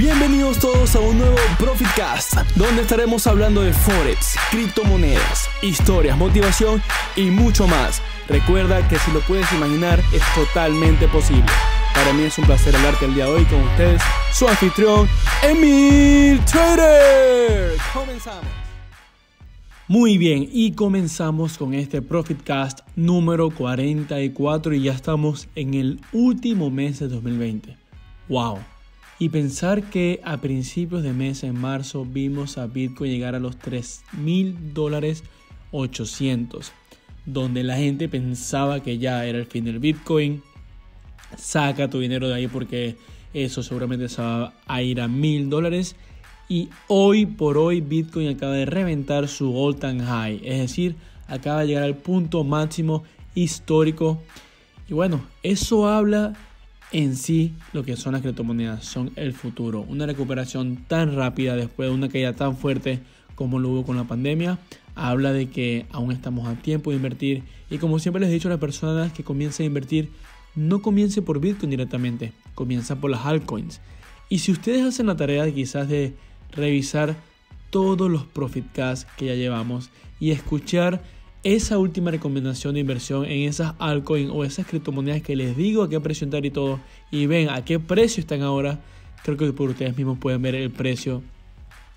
Bienvenidos todos a un nuevo Profitcast, donde estaremos hablando de Forex, criptomonedas, historias, motivación y mucho más. Recuerda que si lo puedes imaginar es totalmente posible. Para mí es un placer hablarte el día de hoy con ustedes, su anfitrión, Emil Trader. Comenzamos. Muy bien, y comenzamos con este Profitcast número 44 y ya estamos en el último mes de 2020. ¡Wow! Y pensar que a principios de mes, en marzo, vimos a Bitcoin llegar a los tres mil dólares 800, donde la gente pensaba que ya era el fin del Bitcoin. Saca tu dinero de ahí porque eso seguramente se va a ir a mil dólares. Y hoy por hoy Bitcoin acaba de reventar su all time high, es decir, acaba de llegar al punto máximo histórico. Y bueno, eso habla en sí lo que son las criptomonedas, son el futuro. Una recuperación tan rápida después de una caída tan fuerte como lo hubo con la pandemia, habla de que aún estamos a tiempo de invertir y como siempre les he dicho a las personas que comiencen a invertir, no comience por Bitcoin directamente, comienza por las altcoins. Y si ustedes hacen la tarea quizás de revisar todos los profit cash que ya llevamos y escuchar esa última recomendación de inversión en esas altcoins o esas criptomonedas que les digo a qué precio y todo, y ven a qué precio están ahora, creo que por ustedes mismos pueden ver el precio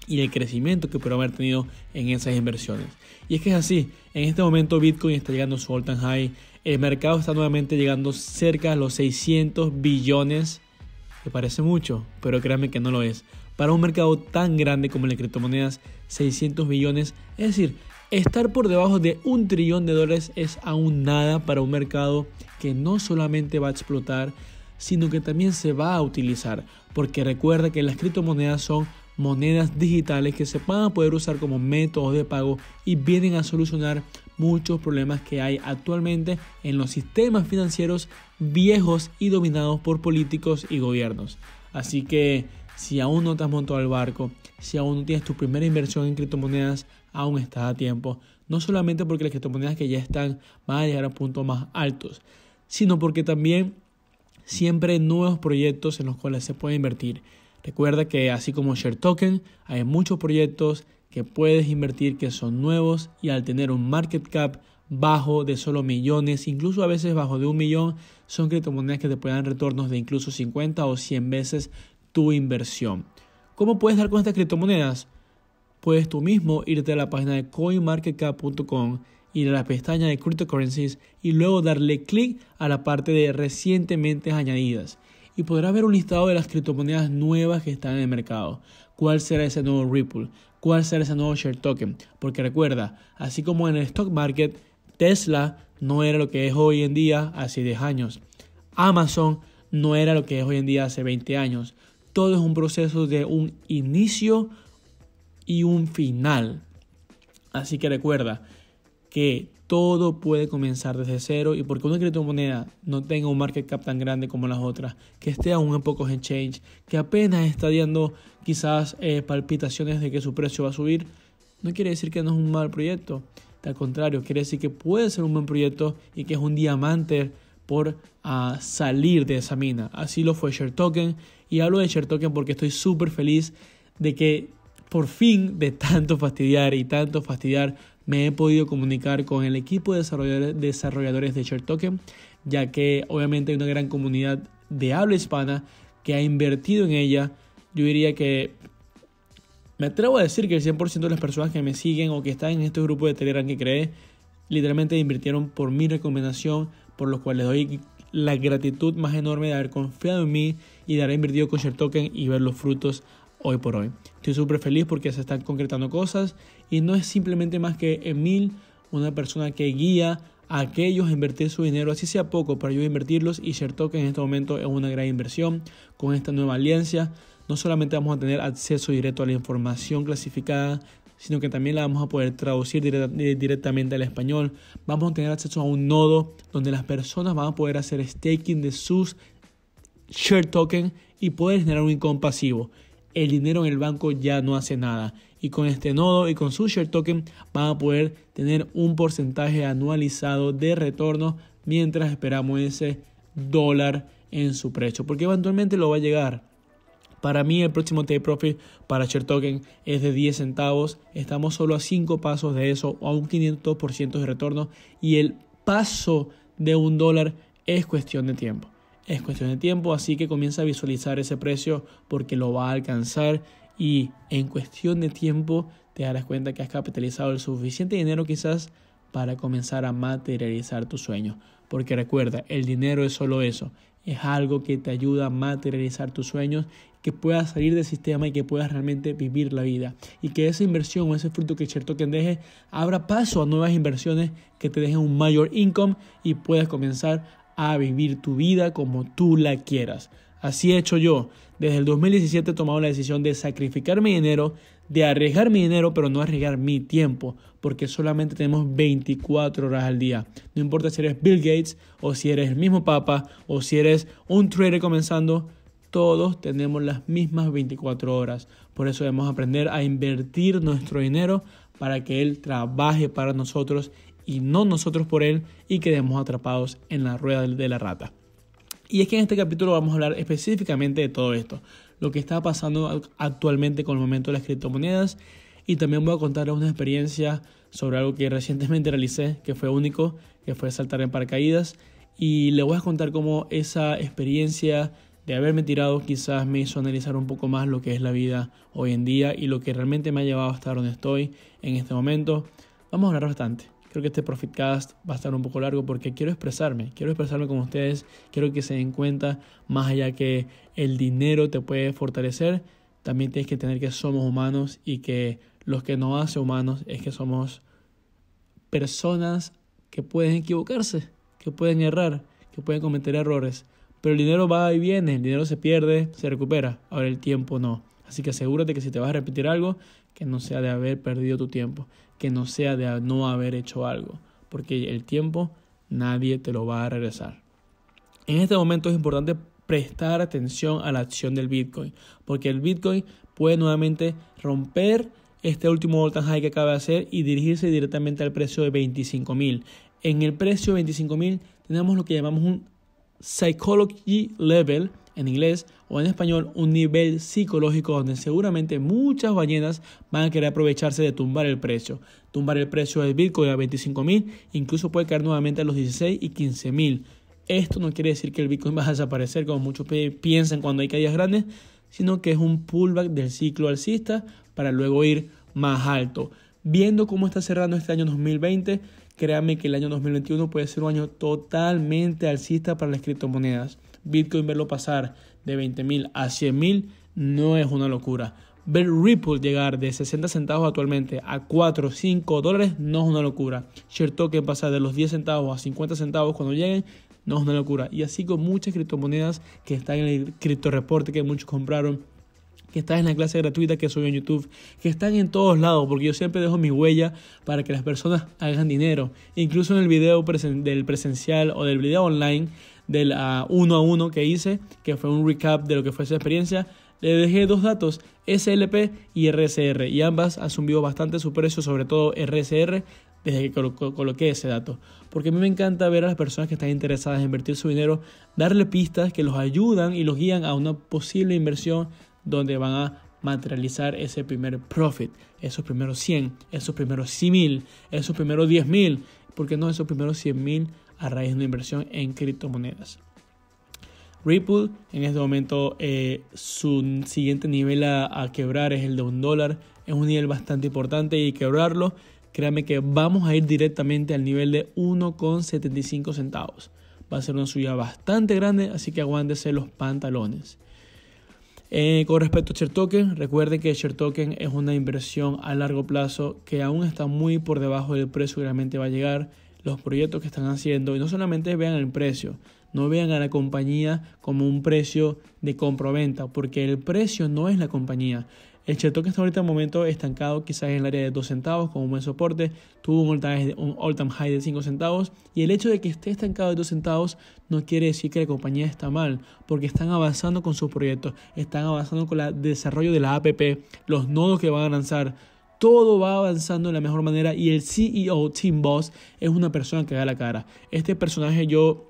y el crecimiento que pueden haber tenido en esas inversiones. Y es que es así, en este momento Bitcoin está llegando a su all-time high, el mercado está nuevamente llegando cerca de los 600 billones, que parece mucho, pero créanme que no lo es. Para un mercado tan grande como el de criptomonedas, 600 billones, es decir, Estar por debajo de un trillón de dólares es aún nada para un mercado que no solamente va a explotar, sino que también se va a utilizar, porque recuerda que las criptomonedas son monedas digitales que se van a poder usar como métodos de pago y vienen a solucionar muchos problemas que hay actualmente en los sistemas financieros viejos y dominados por políticos y gobiernos. Así que si aún no te has montado al barco, si aún no tienes tu primera inversión en criptomonedas, aún está a tiempo, no solamente porque las criptomonedas que ya están van a llegar a puntos más altos, sino porque también siempre hay nuevos proyectos en los cuales se puede invertir. Recuerda que así como ShareToken, Token, hay muchos proyectos que puedes invertir que son nuevos y al tener un market cap bajo de solo millones, incluso a veces bajo de un millón, son criptomonedas que te pueden dar retornos de incluso 50 o 100 veces tu inversión. ¿Cómo puedes dar con estas criptomonedas? puedes tú mismo irte a la página de coinmarketcap.com, ir a la pestaña de cryptocurrencies y luego darle clic a la parte de recientemente añadidas y podrás ver un listado de las criptomonedas nuevas que están en el mercado. ¿Cuál será ese nuevo Ripple? ¿Cuál será ese nuevo Share Token? Porque recuerda, así como en el stock market, Tesla no era lo que es hoy en día hace 10 años. Amazon no era lo que es hoy en día hace 20 años. Todo es un proceso de un inicio y un final. Así que recuerda que todo puede comenzar desde cero y porque una criptomoneda no tenga un market cap tan grande como las otras, que esté aún en pocos change que apenas está dando quizás eh, palpitaciones de que su precio va a subir, no quiere decir que no es un mal proyecto. Al contrario, quiere decir que puede ser un buen proyecto y que es un diamante por ah, salir de esa mina. Así lo fue ShareToken. Y hablo de ShareToken porque estoy súper feliz de que por fin, de tanto fastidiar y tanto fastidiar, me he podido comunicar con el equipo de desarrolladores de Token, ya que obviamente hay una gran comunidad de habla hispana que ha invertido en ella. Yo diría que me atrevo a decir que el 100% de las personas que me siguen o que están en este grupo de Telegram que creé, literalmente invirtieron por mi recomendación, por lo cual les doy la gratitud más enorme de haber confiado en mí y de haber invertido con Token y ver los frutos hoy por hoy. Estoy súper feliz porque se están concretando cosas y no es simplemente más que Emil, una persona que guía a aquellos a invertir su dinero, así sea poco, para yo invertirlos y token en este momento es una gran inversión con esta nueva alianza. No solamente vamos a tener acceso directo a la información clasificada, sino que también la vamos a poder traducir eh, directamente al español. Vamos a tener acceso a un nodo donde las personas van a poder hacer staking de sus share token y poder generar un income pasivo el dinero en el banco ya no hace nada. Y con este nodo y con su share token van a poder tener un porcentaje anualizado de retorno mientras esperamos ese dólar en su precio. Porque eventualmente lo va a llegar. Para mí el próximo take profit para Share Token es de 10 centavos. Estamos solo a 5 pasos de eso, o a un 500% de retorno. Y el paso de un dólar es cuestión de tiempo es cuestión de tiempo, así que comienza a visualizar ese precio porque lo va a alcanzar y en cuestión de tiempo te darás cuenta que has capitalizado el suficiente dinero quizás para comenzar a materializar tus sueños. Porque recuerda, el dinero es solo eso, es algo que te ayuda a materializar tus sueños, que puedas salir del sistema y que puedas realmente vivir la vida. Y que esa inversión o ese fruto que cierto que deje, abra paso a nuevas inversiones que te dejen un mayor income y puedas comenzar a vivir tu vida como tú la quieras. Así he hecho yo. Desde el 2017 he tomado la decisión de sacrificar mi dinero, de arriesgar mi dinero, pero no arriesgar mi tiempo, porque solamente tenemos 24 horas al día. No importa si eres Bill Gates o si eres el mismo Papa o si eres un trader comenzando, todos tenemos las mismas 24 horas. Por eso debemos aprender a invertir nuestro dinero para que Él trabaje para nosotros y no nosotros por él y quedemos atrapados en la rueda de la rata. Y es que en este capítulo vamos a hablar específicamente de todo esto, lo que está pasando actualmente con el momento de las criptomonedas y también voy a contarles una experiencia sobre algo que recientemente realicé, que fue único, que fue saltar en paracaídas y les voy a contar cómo esa experiencia de haberme tirado quizás me hizo analizar un poco más lo que es la vida hoy en día y lo que realmente me ha llevado a estar donde estoy en este momento. Vamos a hablar bastante. Creo que este Profitcast va a estar un poco largo porque quiero expresarme, quiero expresarme con ustedes, quiero que se den cuenta, más allá que el dinero te puede fortalecer, también tienes que tener que somos humanos y que lo que nos hace humanos es que somos personas que pueden equivocarse, que pueden errar, que pueden cometer errores. Pero el dinero va y viene, el dinero se pierde, se recupera, ahora el tiempo no. Así que asegúrate que si te vas a repetir algo, que no sea de haber perdido tu tiempo que no sea de no haber hecho algo, porque el tiempo nadie te lo va a regresar. En este momento es importante prestar atención a la acción del Bitcoin, porque el Bitcoin puede nuevamente romper este último all high que acaba de hacer y dirigirse directamente al precio de 25.000. En el precio de 25.000 tenemos lo que llamamos un psychology level en inglés o en español un nivel psicológico donde seguramente muchas ballenas van a querer aprovecharse de tumbar el precio. Tumbar el precio del Bitcoin a $25,000, incluso puede caer nuevamente a los 16 y $15,000. Esto no quiere decir que el Bitcoin va a desaparecer como muchos piensan cuando hay caídas grandes, sino que es un pullback del ciclo alcista para luego ir más alto. Viendo cómo está cerrando este año 2020, créanme que el año 2021 puede ser un año totalmente alcista para las criptomonedas. Bitcoin verlo pasar de $20,000 a 100 mil no es una locura. Ver Ripple llegar de 60 centavos actualmente a 4 o 5 dólares no es una locura. Share Token pasar de los 10 centavos a 50 centavos cuando lleguen no es una locura. Y así con muchas criptomonedas que están en el cripto que muchos compraron, que están en la clase gratuita que soy en YouTube, que están en todos lados, porque yo siempre dejo mi huella para que las personas hagan dinero. Incluso en el video del presencial o del video online, del la uno a uno que hice, que fue un recap de lo que fue esa experiencia, le dejé dos datos, SLP y RCR, y ambas han subido bastante su precio, sobre todo RCR, desde que coloqué ese dato. Porque a mí me encanta ver a las personas que están interesadas en invertir su dinero, darle pistas que los ayudan y los guían a una posible inversión donde van a materializar ese primer profit, esos primeros 100, esos primeros 100 mil, esos primeros 10 mil, ¿por no esos primeros 100 mil a raíz de una inversión en criptomonedas. Ripple en este momento eh, su siguiente nivel a, quebrar es el de un dólar. Es un nivel bastante importante y quebrarlo, créanme que vamos a ir directamente al nivel de 1,75 centavos. Va a ser una subida bastante grande, así que aguántese los pantalones. Eh, con respecto a Token recuerden que Token es una inversión a largo plazo que aún está muy por debajo del precio que realmente va a llegar los proyectos que están haciendo y no solamente vean el precio, no vean a la compañía como un precio de compra-venta, porque el precio no es la compañía. El que está ahorita en momento estancado, quizás en el área de 2 centavos como un buen soporte. Tuvo un all-time high de 5 centavos. Y el hecho de que esté estancado de 2 centavos no quiere decir que la compañía está mal, porque están avanzando con sus proyectos, están avanzando con el desarrollo de la APP, los nodos que van a lanzar todo va avanzando de la mejor manera y el CEO, Tim Boss, es una persona que da la cara. Este personaje yo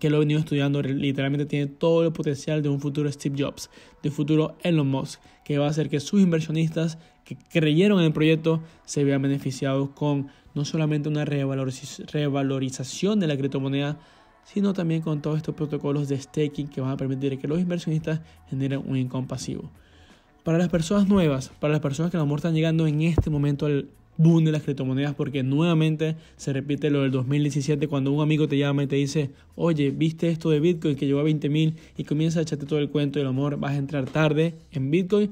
que lo he venido estudiando literalmente tiene todo el potencial de un futuro Steve Jobs, de futuro Elon Musk, que va a hacer que sus inversionistas que creyeron en el proyecto se vean beneficiados con no solamente una revalorización de la criptomoneda, sino también con todos estos protocolos de staking que van a permitir que los inversionistas generen un income pasivo. Para las personas nuevas, para las personas que a lo mejor están llegando en este momento al boom de las criptomonedas, porque nuevamente se repite lo del 2017 cuando un amigo te llama y te dice, oye, viste esto de Bitcoin que llegó a 20 mil y comienza a echarte todo el cuento del amor, vas a entrar tarde en Bitcoin,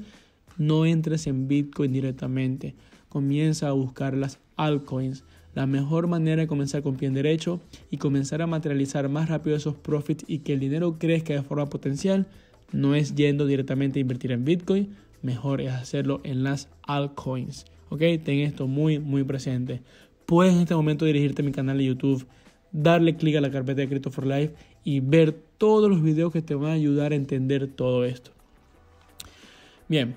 no entres en Bitcoin directamente, comienza a buscar las altcoins. La mejor manera de comenzar con pie en derecho y comenzar a materializar más rápido esos profits y que el dinero crezca de forma potencial no es yendo directamente a invertir en Bitcoin, mejor es hacerlo en las altcoins. ¿Ok? Ten esto muy, muy presente. Puedes en este momento dirigirte a mi canal de YouTube, darle clic a la carpeta de Crypto for Life y ver todos los videos que te van a ayudar a entender todo esto. Bien,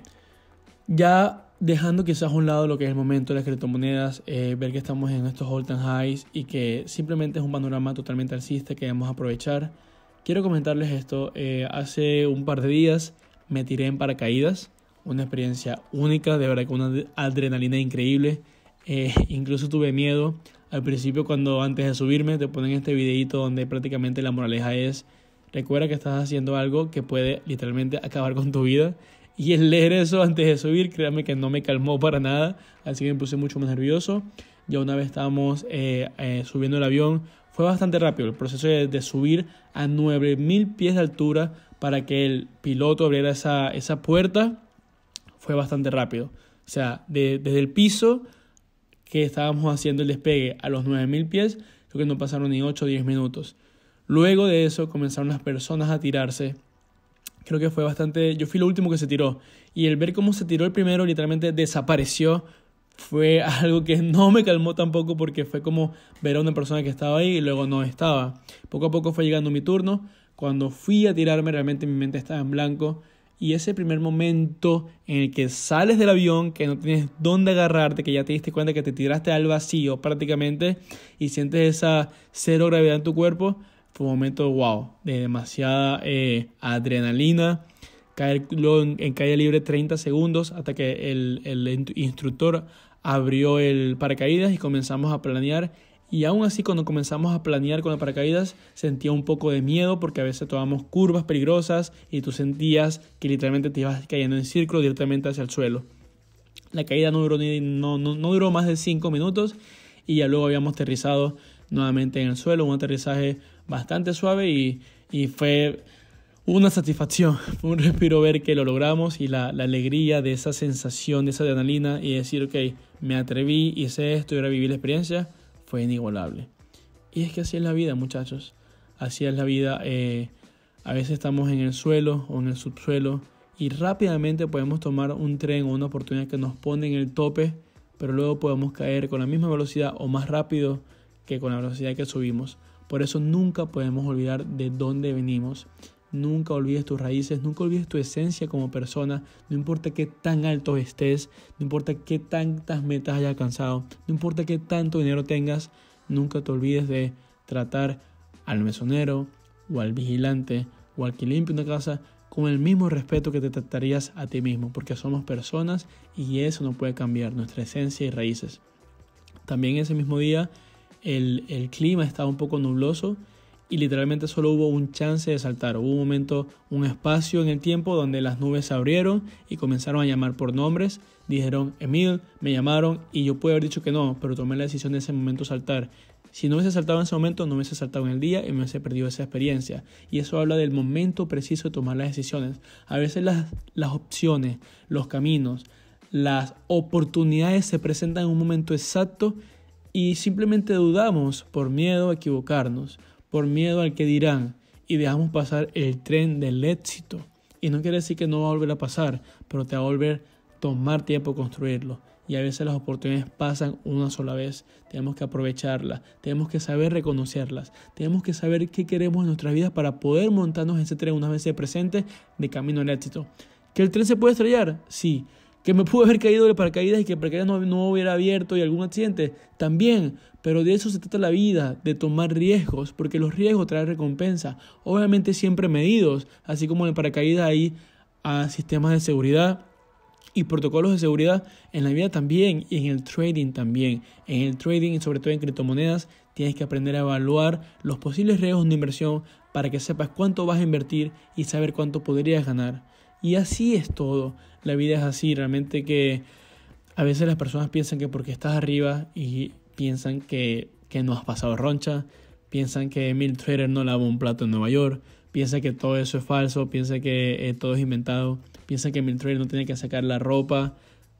ya dejando quizás a un lado lo que es el momento de las criptomonedas, eh, ver que estamos en estos alt and highs y que simplemente es un panorama totalmente alcista que debemos aprovechar. Quiero comentarles esto. Eh, hace un par de días me tiré en paracaídas. Una experiencia única, de verdad con una adrenalina increíble. Eh, incluso tuve miedo. Al principio cuando antes de subirme te ponen este videito donde prácticamente la moraleja es recuerda que estás haciendo algo que puede literalmente acabar con tu vida. Y el leer eso antes de subir, créanme que no me calmó para nada, así que me puse mucho más nervioso ya una vez estábamos eh, eh, subiendo el avión, fue bastante rápido el proceso de, subir a 9000 pies de altura para que el piloto abriera esa, esa puerta, fue bastante rápido. O sea, desde el piso que estábamos haciendo el despegue a los 9000 pies, creo que no pasaron ni 8 o 10 minutos. Luego de eso comenzaron las personas a tirarse. Creo que fue bastante. Yo fui lo último que se tiró. Y el ver cómo se tiró el primero, literalmente desapareció fue algo que no me calmó tampoco porque fue como ver a una persona que estaba ahí y luego no estaba. Poco a poco fue llegando mi turno. Cuando fui a tirarme, realmente mi mente estaba en blanco. Y ese primer momento en el que sales del avión, que no tienes dónde agarrarte, que ya te diste cuenta que te tiraste al vacío prácticamente y sientes esa cero gravedad en tu cuerpo, fue un momento wow, de demasiada eh, adrenalina. Caer en, en calle libre 30 segundos hasta que el, el instructor abrió el paracaídas y comenzamos a planear. Y aún así cuando comenzamos a planear con el paracaídas sentía un poco de miedo porque a veces tomamos curvas peligrosas y tú sentías que literalmente te ibas cayendo en círculo directamente hacia el suelo. La caída no duró, ni, duró más de cinco minutos y ya luego habíamos aterrizado nuevamente en el suelo, un aterrizaje bastante suave y, y fue una satisfacción, fue un respiro ver que lo logramos y la, alegría de esa sensación, de esa adrenalina y decir, ok, me atreví, y hice esto y ahora viví la experiencia, fue inigualable. Y es que así es la vida, muchachos. Así es la vida. Eh, a veces estamos en el suelo o en el subsuelo y rápidamente podemos tomar un tren o una oportunidad que nos pone en el tope, pero luego podemos caer con la misma velocidad o más rápido que con la velocidad que subimos. Por eso nunca podemos olvidar de dónde venimos Nunca olvides tus raíces, nunca olvides tu esencia como persona, no importa qué tan alto estés, no importa qué tantas metas hayas alcanzado, no importa qué tanto dinero tengas, nunca te olvides de tratar al mesonero o al vigilante o al que limpia una casa con el mismo respeto que te tratarías a ti mismo, porque somos personas y eso no puede cambiar, nuestra esencia y raíces. También ese mismo día el, el clima estaba un poco nubloso y literalmente solo hubo un chance de saltar. Hubo un momento, un espacio en el tiempo donde las nubes se abrieron y comenzaron a llamar por nombres. Dijeron, Emil, me llamaron y yo pude haber dicho que no, pero tomé la decisión de ese momento saltar. Si no hubiese saltado en ese momento, no hubiese saltado en el día y me hubiese perdido esa experiencia. Y eso habla del momento preciso de tomar las decisiones. A veces las opciones, los caminos, las oportunidades se presentan en un momento exacto y simplemente dudamos por miedo a equivocarnos por miedo al que dirán y dejamos pasar el tren del éxito. Y no quiere decir que no va a volver a pasar, pero te va a volver a tomar tiempo construirlo. Y a veces las oportunidades pasan una sola vez. Tenemos que aprovecharlas, tenemos que saber reconocerlas, tenemos que saber qué queremos en nuestras vidas para poder montarnos en ese tren una vez presente de camino al éxito. ¿Que el tren se puede estrellar? Sí, que me pude haber caído de paracaídas y que el paracaídas no, hubiera abierto y algún accidente, también, pero de eso se trata la vida, de tomar riesgos, porque los riesgos traen recompensa, obviamente siempre medidos, así como en el paracaídas hay a ah, sistemas de seguridad y protocolos de seguridad en la vida también y en el trading también. En el trading y sobre todo en criptomonedas tienes que aprender a evaluar los posibles riesgos de inversión para que sepas cuánto vas a invertir y saber cuánto podrías ganar. Y así es todo. La vida es así, realmente que a veces las personas piensan que porque estás arriba y piensan que, que no has pasado roncha, piensan que Emil Trader no lava un plato en Nueva York, piensan que todo eso es falso, piensan que eh, todo es inventado, piensan que Emil Trader no tiene que sacar la ropa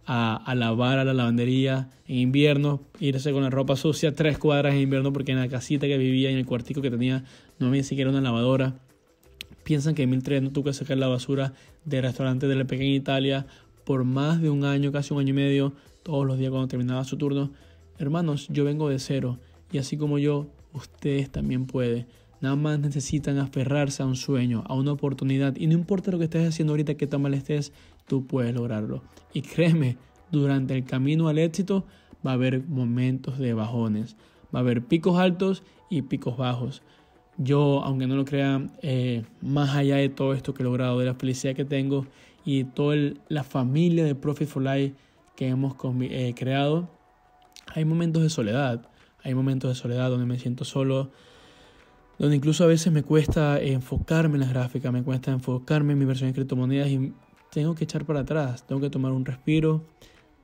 a, lavar a la lavandería en invierno, irse con la ropa sucia tres cuadras en invierno porque en la casita que vivía, en el cuartico que tenía, no había ni siquiera una lavadora piensan que Emil no tuvo que sacar la basura del restaurante de la pequeña Italia por más de un año, casi un año y medio, todos los días cuando terminaba su turno. Hermanos, yo vengo de cero y así como yo, ustedes también pueden. Nada más necesitan aferrarse a un sueño, a una oportunidad y no importa lo que estés haciendo ahorita, qué tan mal estés, tú puedes lograrlo. Y créeme, durante el camino al éxito va a haber momentos de bajones, va a haber picos altos y picos bajos yo, aunque no lo crea, eh, más allá de todo esto que he logrado, de la felicidad que tengo y toda la familia de Profit for Life que hemos eh, creado, hay momentos de soledad, hay momentos de soledad donde me siento solo, donde incluso a veces me cuesta enfocarme en las gráficas, me cuesta enfocarme en mi versión de criptomonedas y tengo que echar para atrás, tengo que tomar un respiro,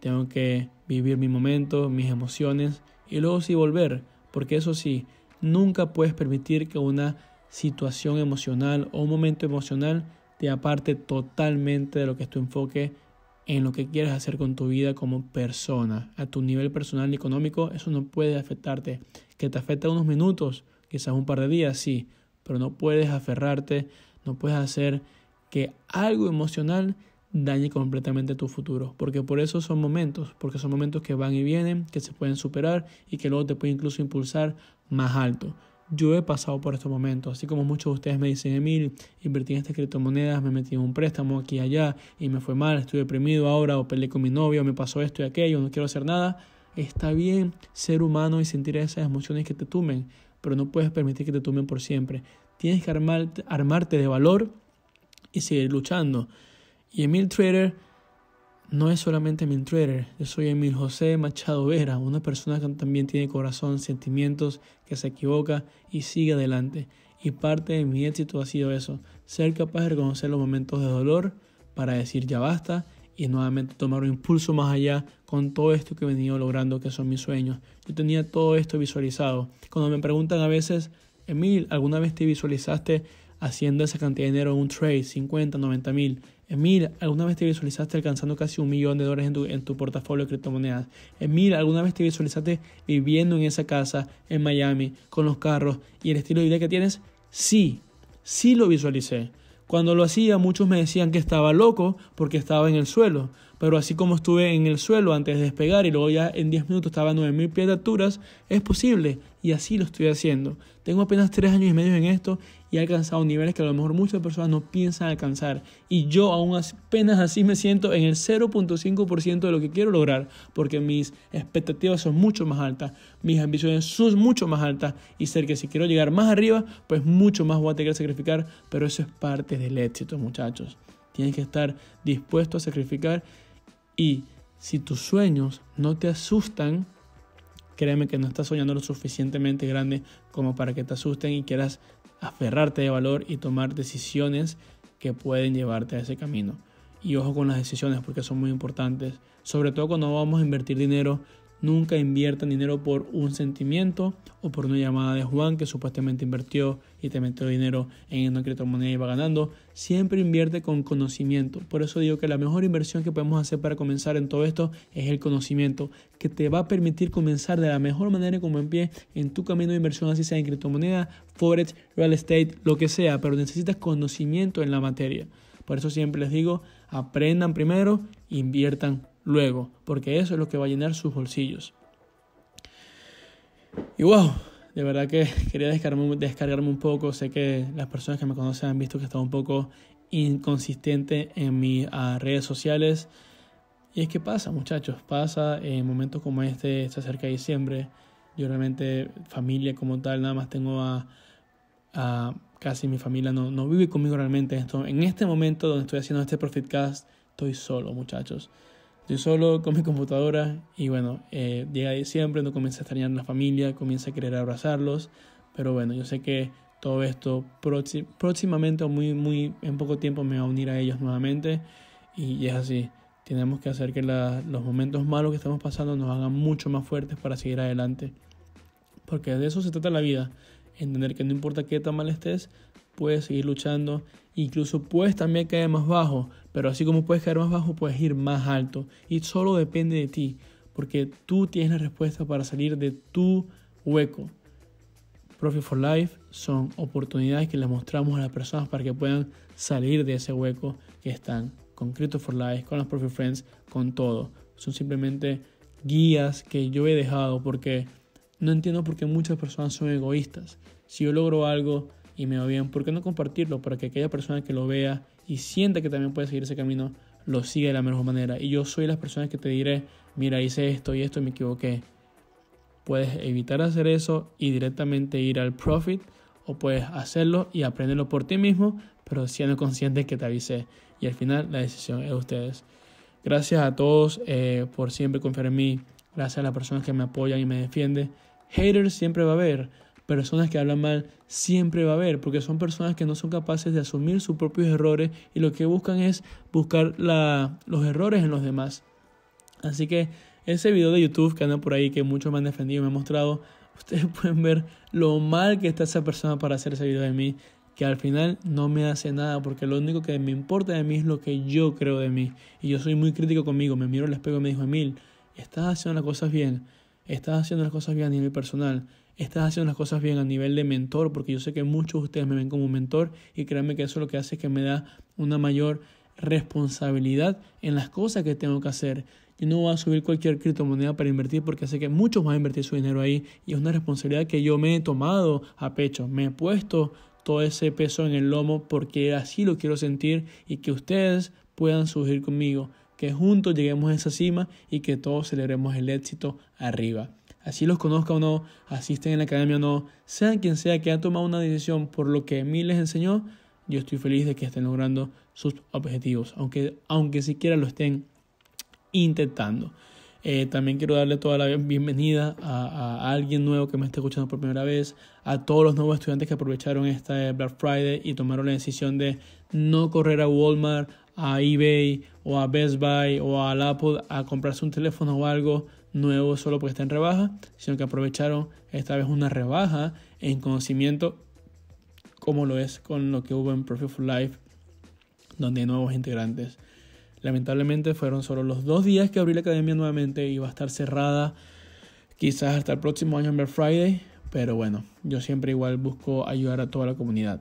tengo que vivir mi momento, mis emociones y luego sí volver, porque eso sí, Nunca puedes permitir que una situación emocional o un momento emocional te aparte totalmente de lo que es tu enfoque en lo que quieres hacer con tu vida como persona. A tu nivel personal y económico, eso no puede afectarte. Que te afecta unos minutos, quizás un par de días, sí, pero no puedes aferrarte, no puedes hacer que algo emocional dañe completamente tu futuro. Porque por eso son momentos, porque son momentos que van y vienen, que se pueden superar y que luego te puede incluso impulsar más alto. Yo he pasado por estos momentos, así como muchos de ustedes me dicen, Emil, invertí en estas criptomonedas, me metí en un préstamo aquí y allá y me fue mal, estoy deprimido ahora o peleé con mi novio, me pasó esto y aquello, no quiero hacer nada. Está bien ser humano y sentir esas emociones que te tumen, pero no puedes permitir que te tumen por siempre. Tienes que armarte de valor y seguir luchando. Y Emil Trader no es solamente Emil Trader, yo soy Emil José Machado Vera, una persona que también tiene corazón, sentimientos, que se equivoca y sigue adelante. Y parte de mi éxito ha sido eso, ser capaz de reconocer los momentos de dolor para decir ya basta y nuevamente tomar un impulso más allá con todo esto que he venido logrando, que son mis sueños. Yo tenía todo esto visualizado. Cuando me preguntan a veces, Emil, ¿alguna vez te visualizaste haciendo esa cantidad de dinero un trade, 50, 90 mil. Emil, ¿alguna vez te visualizaste alcanzando casi un millón de dólares en tu, en tu portafolio de criptomonedas? Emil, ¿alguna vez te visualizaste viviendo en esa casa en Miami con los carros y el estilo de vida que tienes? Sí, sí lo visualicé. Cuando lo hacía muchos me decían que estaba loco porque estaba en el suelo, pero así como estuve en el suelo antes de despegar y luego ya en 10 minutos estaba a 9000 pies de alturas, es posible y así lo estoy haciendo. Tengo apenas 3 años y medio en esto y he alcanzado niveles que a lo mejor muchas personas no piensan alcanzar y yo aún apenas así me siento en el 0.5% de lo que quiero lograr porque mis expectativas son mucho más altas, mis ambiciones son mucho más altas y ser que si quiero llegar más arriba, pues mucho más voy a tener que sacrificar, pero eso es parte del éxito, muchachos. Tienes que estar dispuesto a sacrificar y si tus sueños no te asustan, créeme que no estás soñando lo suficientemente grande como para que te asusten y quieras aferrarte de valor y tomar decisiones que pueden llevarte a ese camino. Y ojo con las decisiones porque son muy importantes, sobre todo cuando vamos a invertir dinero Nunca inviertan dinero por un sentimiento o por una llamada de Juan que supuestamente invirtió y te metió dinero en una criptomoneda y va ganando. Siempre invierte con conocimiento. Por eso digo que la mejor inversión que podemos hacer para comenzar en todo esto es el conocimiento, que te va a permitir comenzar de la mejor manera como en pie en tu camino de inversión, así sea en criptomoneda, forex, real estate, lo que sea, pero necesitas conocimiento en la materia. Por eso siempre les digo, aprendan primero, inviertan luego, porque eso es lo que va a llenar sus bolsillos. Y wow, de verdad que quería descargarme, descargarme un poco. Sé que las personas que me conocen han visto que estaba un poco inconsistente en mis ah, redes sociales. Y es que pasa, muchachos, pasa en momentos como este, se acerca diciembre. Yo realmente, familia como tal, nada más tengo a, a casi mi familia, no, no vive conmigo realmente. Esto, en este momento donde estoy haciendo este Profitcast, estoy solo, muchachos. Estoy solo con mi computadora y bueno, eh, llega diciembre, no comienza a extrañar a la familia, comienza a querer abrazarlos, pero bueno, yo sé que todo esto próximamente o muy, muy en poco tiempo me va a unir a ellos nuevamente y, es así. Tenemos que hacer que los momentos malos que estamos pasando nos hagan mucho más fuertes para seguir adelante. Porque de eso se trata la vida. Entender que no importa qué tan mal estés, puedes seguir luchando. Incluso puedes también caer más bajo, pero así como puedes caer más bajo, puedes ir más alto. Y solo depende de ti, porque tú tienes la respuesta para salir de tu hueco. Profit for Life son oportunidades que les mostramos a las personas para que puedan salir de ese hueco que están con Crypto for Life, con los Profit Friends, con todo. Son simplemente guías que yo he dejado porque no entiendo por qué muchas personas son egoístas. Si yo logro algo y me va bien, ¿por qué no compartirlo para que aquella persona que lo vea y sienta que también puede seguir ese camino, lo sigue de la mejor manera. Y yo soy las personas que te diré, mira, hice esto y esto y me equivoqué. Puedes evitar hacer eso y directamente ir al profit o puedes hacerlo y aprenderlo por ti mismo, pero siendo consciente que te avisé. Y al final la decisión es de ustedes. Gracias a todos eh, por siempre confiar en mí. Gracias a las personas que me apoyan y me defienden. Haters siempre va a haber personas que hablan mal siempre va a haber, porque son personas que no son capaces de asumir sus propios errores y lo que buscan es buscar los errores en los demás. Así que ese video de YouTube que anda por ahí, que muchos me han defendido y me han mostrado, ustedes pueden ver lo mal que está esa persona para hacer ese video de mí, que al final no me hace nada, porque lo único que me importa de mí es lo que yo creo de mí. Y yo soy muy crítico conmigo, me miro el espejo y me dijo Emil, estás haciendo las cosas bien, estás haciendo las cosas bien a nivel personal estás haciendo las cosas bien a nivel de mentor, porque yo sé que muchos de ustedes me ven como mentor y créanme que eso lo que hace es que me da una mayor responsabilidad en las cosas que tengo que hacer. Yo no voy a subir cualquier criptomoneda para invertir porque sé que muchos van a invertir su dinero ahí y es una responsabilidad que yo me he tomado a pecho, me he puesto todo ese peso en el lomo porque así lo quiero sentir y que ustedes puedan surgir conmigo, que juntos lleguemos a esa cima y que todos celebremos el éxito arriba así los conozca o no, asisten en la academia o no, sean quien sea que ha tomado una decisión por lo que mí les enseñó, yo estoy feliz de que estén logrando sus objetivos, aunque, aunque siquiera lo estén intentando. Eh, también quiero darle toda la bienvenida a, a, alguien nuevo que me esté escuchando por primera vez, a todos los nuevos estudiantes que aprovecharon esta eh, Black Friday y tomaron la decisión de no correr a Walmart, a eBay o a Best Buy o a Apple a comprarse un teléfono o algo nuevo solo porque está en rebaja, sino que aprovecharon esta vez una rebaja en conocimiento como lo es con lo que hubo en for Life, donde hay nuevos integrantes. Lamentablemente fueron solo los dos días que abrí la academia nuevamente y va a estar cerrada quizás hasta el próximo año en Black Friday, pero bueno, yo siempre igual busco ayudar a toda la comunidad.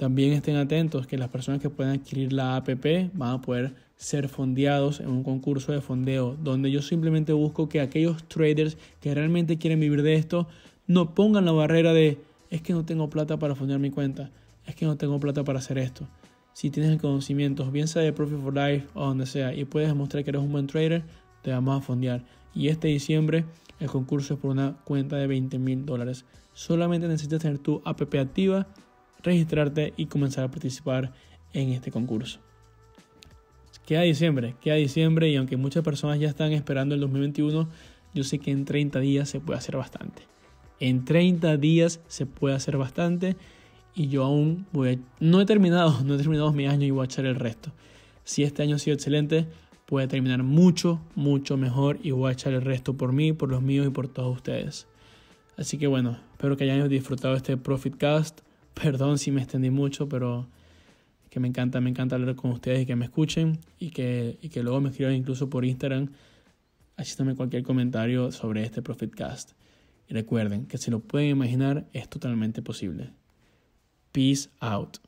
También estén atentos que las personas que puedan adquirir la APP van a poder ser fondeados en un concurso de fondeo, donde yo simplemente busco que aquellos traders que realmente quieren vivir de esto no pongan la barrera de es que no tengo plata para fondear mi cuenta, es que no tengo plata para hacer esto. Si tienes conocimientos, bien sea de Profit for Life o donde sea, y puedes demostrar que eres un buen trader, te vamos a fondear. Y este diciembre el concurso es por una cuenta de 20 mil dólares. Solamente necesitas tener tu APP activa registrarte y comenzar a participar en este concurso. Queda diciembre, queda diciembre y aunque muchas personas ya están esperando el 2021, yo sé que en 30 días se puede hacer bastante. En 30 días se puede hacer bastante y yo aún voy a... No he terminado, no he terminado mi año y voy a echar el resto. Si este año ha sido excelente, puede terminar mucho, mucho mejor y voy a echar el resto por mí, por los míos y por todos ustedes. Así que bueno, espero que hayan disfrutado este Profit Profitcast. Perdón si me extendí mucho, pero que me encanta, me encanta hablar con ustedes y que me escuchen y que, luego me escriban incluso por Instagram. tome cualquier comentario sobre este ProfitCast. Y recuerden que si lo pueden imaginar, es totalmente posible. Peace out.